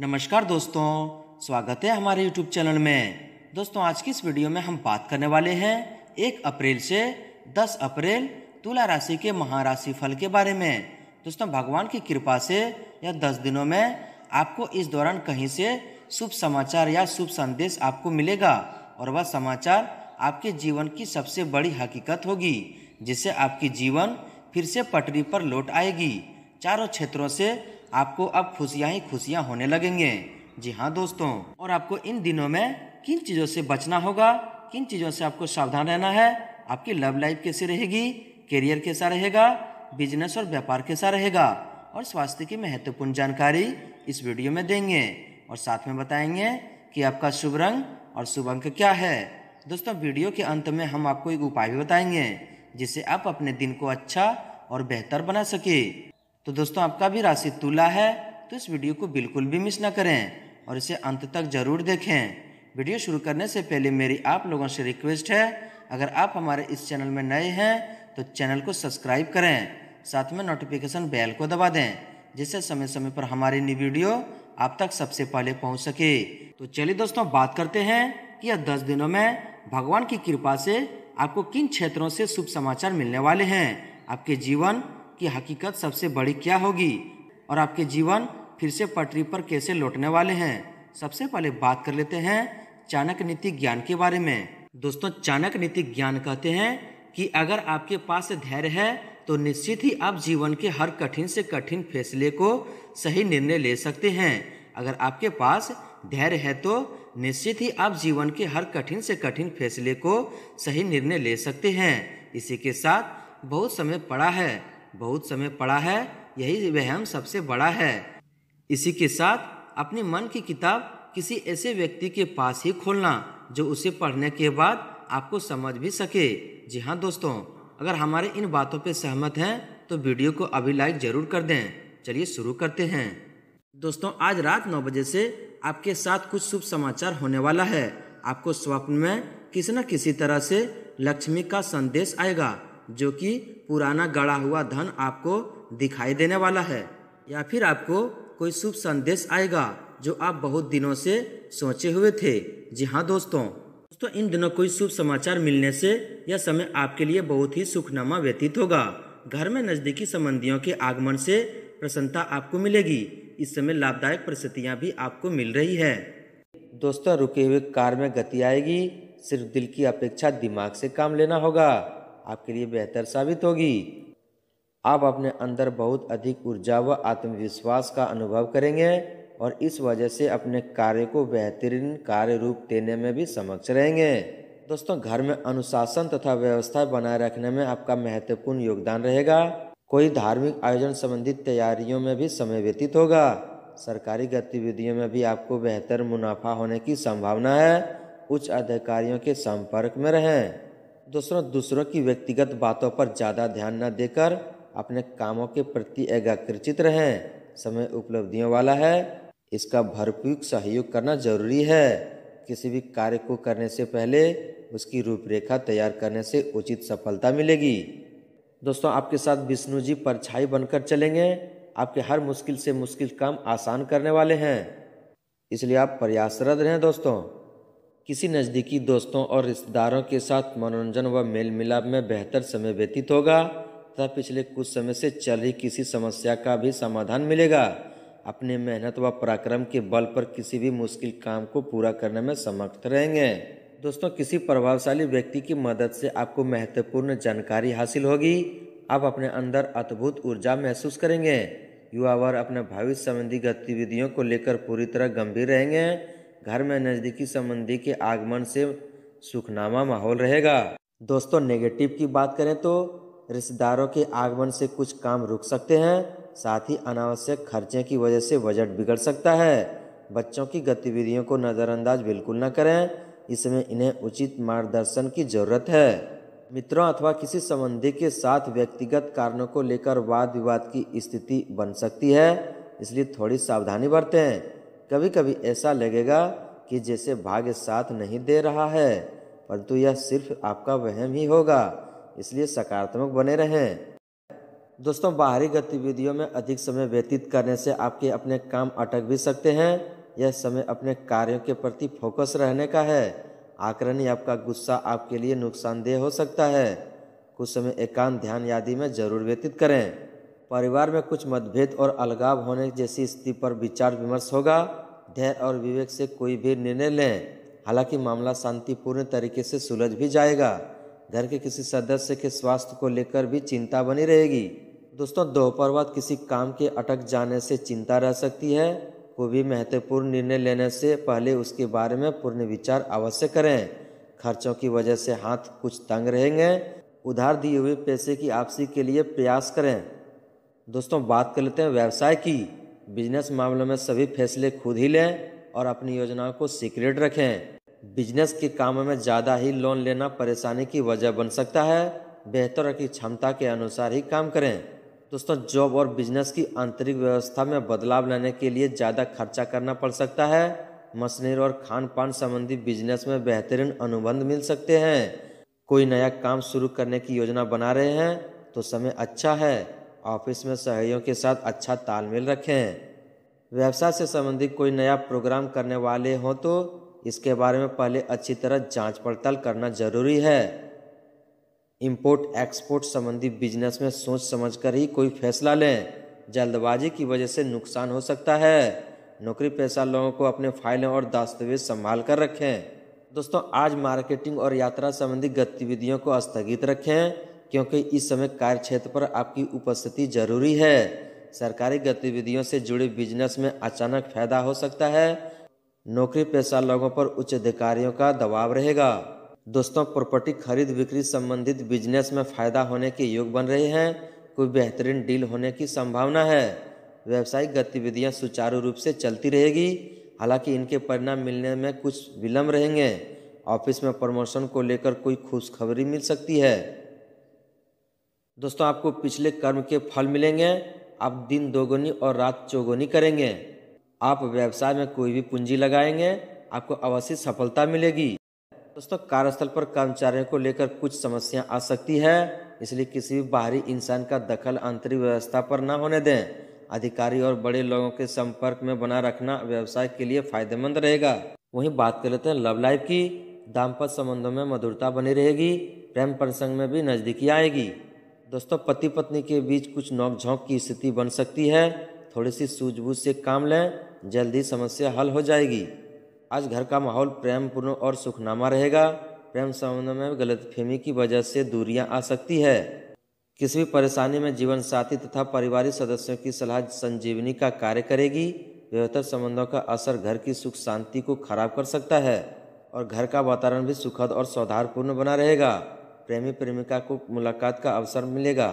नमस्कार दोस्तों स्वागत है हमारे यूट्यूब चैनल में दोस्तों आज की इस वीडियो में हम बात करने वाले हैं एक अप्रैल से दस अप्रैल तुला राशि के महाराशि फल के बारे में दोस्तों भगवान की कृपा से यह दस दिनों में आपको इस दौरान कहीं से शुभ समाचार या शुभ संदेश आपको मिलेगा और वह समाचार आपके जीवन की सबसे बड़ी हकीकत होगी जिससे आपकी जीवन फिर से पटरी पर लौट आएगी चारों क्षेत्रों से आपको अब खुशियाँ ही खुशियाँ होने लगेंगे जी हाँ दोस्तों और आपको इन दिनों में किन चीज़ों से बचना होगा किन चीज़ों से आपको सावधान रहना है आपकी लव लाइफ कैसी रहेगी करियर कैसा रहेगा बिजनेस और व्यापार कैसा रहेगा और स्वास्थ्य की महत्वपूर्ण जानकारी इस वीडियो में देंगे और साथ में बताएंगे कि आपका शुभ रंग और शुभ अंक क्या है दोस्तों वीडियो के अंत में हम आपको एक उपाय भी बताएंगे जिससे आप अपने दिन को अच्छा और बेहतर बना सके तो दोस्तों आपका भी राशि तुला है तो इस वीडियो को बिल्कुल भी मिस ना करें और इसे अंत तक जरूर देखें वीडियो शुरू करने से पहले मेरी आप लोगों से रिक्वेस्ट है अगर आप हमारे इस चैनल में नए हैं तो चैनल को सब्सक्राइब करें साथ में नोटिफिकेशन बेल को दबा दें जिससे समय समय पर हमारी नई वीडियो आप तक सबसे पहले पहुंच सके तो चलिए दोस्तों बात करते हैं कि यह दस दिनों में भगवान की कृपा से आपको किन क्षेत्रों से शुभ समाचार मिलने वाले हैं आपके जीवन की हकीकत सबसे बड़ी क्या होगी और आपके जीवन फिर से पटरी पर कैसे लौटने वाले हैं सबसे पहले बात कर लेते हैं चाणक्य नीति ज्ञान के बारे में दोस्तों चाणक्य नीति ज्ञान कहते हैं कि अगर आपके पास धैर्य है तो निश्चित ही आप जीवन के हर कठिन से कठिन फैसले को सही निर्णय ले सकते हैं अगर आपके पास धैर्य है तो निश्चित ही आप जीवन के हर कठिन से कठिन फैसले को सही निर्णय ले सकते हैं इसी के साथ बहुत समय पड़ा है बहुत समय पड़ा है यही वहम सबसे बड़ा है इसी के साथ अपने मन की किताब किसी ऐसे व्यक्ति के पास ही खोलना जो उसे पढ़ने के बाद आपको समझ भी सके जी हाँ दोस्तों अगर हमारे इन बातों पर सहमत हैं तो वीडियो को अभी लाइक ज़रूर कर दें चलिए शुरू करते हैं दोस्तों आज रात नौ बजे से आपके साथ कुछ शुभ समाचार होने वाला है आपको स्वप्न में किसी न किसी तरह से लक्ष्मी का संदेश आएगा जो कि पुराना गड़ा हुआ धन आपको दिखाई देने वाला है या फिर आपको कोई शुभ संदेश आएगा जो आप बहुत दिनों से सोचे हुए थे जी हाँ दोस्तों दोस्तों इन दिनों कोई शुभ समाचार मिलने से यह समय आपके लिए बहुत ही सुखनामा व्यतीत होगा घर में नज़दीकी संबंधियों के आगमन से प्रसन्नता आपको मिलेगी इस समय लाभदायक परिस्थितियाँ भी आपको मिल रही है दोस्तों रुके हुए कार में गति आएगी सिर्फ दिल की अपेक्षा दिमाग से काम लेना होगा आपके लिए बेहतर साबित होगी आप अपने अंदर बहुत अधिक ऊर्जा व आत्मविश्वास का अनुभव करेंगे और इस वजह से अपने कार्य को बेहतरीन कार्य रूप देने में भी समक्ष रहेंगे दोस्तों घर में अनुशासन तथा व्यवस्था बनाए रखने में आपका महत्वपूर्ण योगदान रहेगा कोई धार्मिक आयोजन संबंधित तैयारियों में भी समय व्यतीत होगा सरकारी गतिविधियों में भी आपको बेहतर मुनाफा होने की संभावना है उच्च अधिकारियों के संपर्क में रहें दूसरों दूसरों की व्यक्तिगत बातों पर ज़्यादा ध्यान न देकर अपने कामों के प्रति एकाग्रचित रहें समय उपलब्धियों वाला है इसका भरपूर सहयोग करना जरूरी है किसी भी कार्य को करने से पहले उसकी रूपरेखा तैयार करने से उचित सफलता मिलेगी दोस्तों आपके साथ विष्णु जी परछाई बनकर चलेंगे आपके हर मुश्किल से मुश्किल काम आसान करने वाले हैं इसलिए आप प्रयासरत रहें दोस्तों किसी नज़दीकी दोस्तों और रिश्तेदारों के साथ मनोरंजन व मेल मिलाप में बेहतर समय व्यतीत होगा तथा पिछले कुछ समय से चल रही किसी समस्या का भी समाधान मिलेगा अपने मेहनत व पराक्रम के बल पर किसी भी मुश्किल काम को पूरा करने में समर्थ रहेंगे दोस्तों किसी प्रभावशाली व्यक्ति की मदद से आपको महत्वपूर्ण जानकारी हासिल होगी आप अपने अंदर अद्भुत ऊर्जा महसूस करेंगे युवा वर्ग अपने भविष्य संबंधी गतिविधियों को लेकर पूरी तरह गंभीर रहेंगे घर में नज़दीकी संबंधी के आगमन से सुखनामा माहौल रहेगा दोस्तों नेगेटिव की बात करें तो रिश्तेदारों के आगमन से कुछ काम रुक सकते हैं साथ ही अनावश्यक खर्चे की वजह से बजट बिगड़ सकता है बच्चों की गतिविधियों को नज़रअंदाज बिल्कुल न करें इसमें इन्हें उचित मार्गदर्शन की जरूरत है मित्रों अथवा किसी संबंधी के साथ व्यक्तिगत कारणों को लेकर वाद विवाद की स्थिति बन सकती है इसलिए थोड़ी सावधानी बरतें कभी कभी ऐसा लगेगा कि जैसे भाग्य साथ नहीं दे रहा है परंतु यह सिर्फ आपका वहम ही होगा इसलिए सकारात्मक बने रहें दोस्तों बाहरी गतिविधियों में अधिक समय व्यतीत करने से आपके अपने काम अटक भी सकते हैं यह समय अपने कार्यों के प्रति फोकस रहने का है आकरण या आपका गुस्सा आपके लिए नुकसानदेह हो सकता है कुछ समय एकांत ध्यान यादि में जरूर व्यतीत करें परिवार में कुछ मतभेद और अलगाव होने जैसी स्थिति पर विचार विमर्श होगा धैर्य और विवेक से कोई भी निर्णय लें हालांकि मामला शांतिपूर्ण तरीके से सुलझ भी जाएगा घर के किसी सदस्य के स्वास्थ्य को लेकर भी चिंता बनी रहेगी दोस्तों दोपहर बाद किसी काम के अटक जाने से चिंता रह सकती है कोई भी महत्वपूर्ण निर्णय लेने से पहले उसके बारे में पूर्ण विचार अवश्य करें खर्चों की वजह से हाथ कुछ तंग रहेंगे उधार दिए हुए पैसे की आपसी के लिए प्रयास करें दोस्तों बात कर लेते हैं व्यवसाय की बिजनेस मामलों में सभी फैसले खुद ही लें और अपनी योजनाओं को सीक्रेट रखें बिजनेस के काम में ज़्यादा ही लोन लेना परेशानी की वजह बन सकता है बेहतर की क्षमता के अनुसार ही काम करें दोस्तों जॉब और बिजनेस की आंतरिक व्यवस्था में बदलाव लाने के लिए ज़्यादा खर्चा करना पड़ सकता है मशीनरी और खान पान संबंधी बिजनेस में बेहतरीन अनुबंध मिल सकते हैं कोई नया काम शुरू करने की योजना बना रहे हैं तो समय अच्छा है ऑफिस में सहयोगियों के साथ अच्छा तालमेल रखें व्यवसाय से संबंधित कोई नया प्रोग्राम करने वाले हों तो इसके बारे में पहले अच्छी तरह जांच पड़ताल करना जरूरी है इंपोर्ट एक्सपोर्ट संबंधी बिजनेस में सोच समझकर ही कोई फैसला लें जल्दबाजी की वजह से नुकसान हो सकता है नौकरी पेशा लोगों को अपने फाइलें और दस्तावेज संभाल कर रखें दोस्तों आज मार्केटिंग और यात्रा संबंधी गतिविधियों को स्थगित रखें क्योंकि इस समय कार्य क्षेत्र पर आपकी उपस्थिति जरूरी है सरकारी गतिविधियों से जुड़े बिजनेस में अचानक फायदा हो सकता है नौकरी पेशा लोगों पर उच्च अधिकारियों का दबाव रहेगा दोस्तों प्रॉपर्टी खरीद बिक्री संबंधित बिजनेस में फायदा होने के योग बन रहे हैं कोई बेहतरीन डील होने की संभावना है व्यावसायिक गतिविधियां सुचारू रूप से चलती रहेगी हालांकि इनके परिणाम मिलने में कुछ विलम्ब रहेंगे ऑफिस में प्रमोशन को लेकर कोई खुशखबरी मिल सकती है दोस्तों आपको पिछले कर्म के फल मिलेंगे आप दिन दोगुनी और रात चौगुनी करेंगे आप व्यवसाय में कोई भी पूंजी लगाएंगे आपको अवश्य सफलता मिलेगी दोस्तों कार्यस्थल पर कर्मचारियों को लेकर कुछ समस्या आ सकती है इसलिए किसी भी बाहरी इंसान का दखल आंतरिक व्यवस्था पर ना होने दें अधिकारी और बड़े लोगों के संपर्क में बना रखना व्यवसाय के लिए फायदेमंद रहेगा वहीं बात कर लेते हैं लव लाइफ की दाम्पत्य संबंधों में मधुरता बनी रहेगी प्रेम प्रसंग में भी नजदीकी आएगी दोस्तों पति पत्नी के बीच कुछ नोकझोंक की स्थिति बन सकती है थोड़ी सी सूझबूझ से काम लें जल्दी समस्या हल हो जाएगी आज घर का माहौल प्रेमपूर्ण और सुखनामा रहेगा प्रेम संबंध में गलतफहमी की वजह से दूरियां आ सकती है किसी भी परेशानी में जीवन साथी तथा पारिवारिक सदस्यों की सलाह संजीवनी का कार्य करेगी बेहतर संबंधों का असर घर की सुख शांति को खराब कर सकता है और घर का वातावरण भी सुखद और सौहार्दपूर्ण बना रहेगा प्रेमी प्रेमिका को मुलाकात का अवसर मिलेगा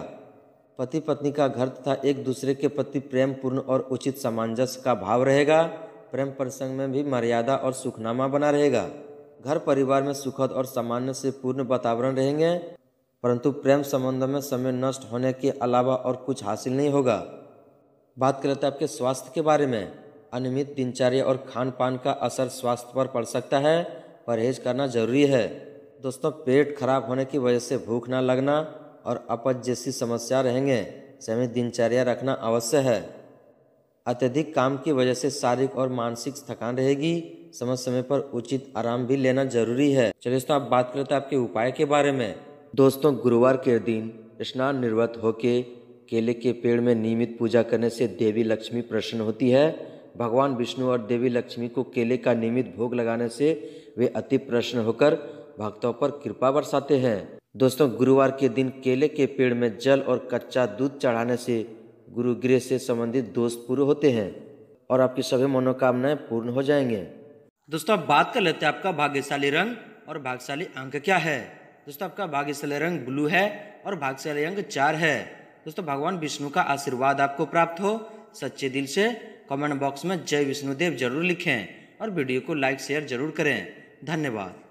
पति पत्नी का घर तथा एक दूसरे के प्रति प्रेम पूर्ण और उचित सामंजस्य का भाव रहेगा प्रेम प्रसंग में भी मर्यादा और सुखनामा बना रहेगा घर परिवार में सुखद और सामान्य से पूर्ण वातावरण रहेंगे परंतु प्रेम संबंध में समय नष्ट होने के अलावा और कुछ हासिल नहीं होगा बात कर लेते तो आपके स्वास्थ्य के बारे में अनियमित दिनचर्या और खान पान का असर स्वास्थ्य पर पड़ सकता है परहेज करना जरूरी है दोस्तों पेट खराब होने की वजह से भूख ना लगना और अपच जैसी समस्या रहेंगे समय दिनचर्या रखना अवश्य है अत्यधिक काम की वजह से शारीरिक और मानसिक थकान रहेगी समय समय पर उचित आराम भी लेना जरूरी है चलिए दोस्तों आप बात करते हैं आपके उपाय के बारे में दोस्तों गुरुवार के दिन स्नान निर्वत होके केले के पेड़ में नियमित पूजा करने से देवी लक्ष्मी प्रसन्न होती है भगवान विष्णु और देवी लक्ष्मी को केले का नियमित भोग लगाने से वे अति प्रसन्न होकर भक्तों पर कृपा बरसाते हैं दोस्तों गुरुवार के दिन केले के पेड़ में जल और कच्चा दूध चढ़ाने से गुरु गृह से संबंधित दोष पूरे होते हैं और आपकी सभी मनोकामनाएं पूर्ण हो जाएंगे दोस्तों अब बात कर लेते हैं आपका भाग्यशाली रंग और भाग्यशाली अंक क्या है दोस्तों आपका भाग्यशाली रंग ब्लू है और भाग्यशाली अंक चार है दोस्तों भगवान विष्णु का आशीर्वाद आपको प्राप्त हो सच्चे दिल से कमेंट बॉक्स में जय विष्णुदेव जरूर लिखें और वीडियो को लाइक शेयर जरूर करें धन्यवाद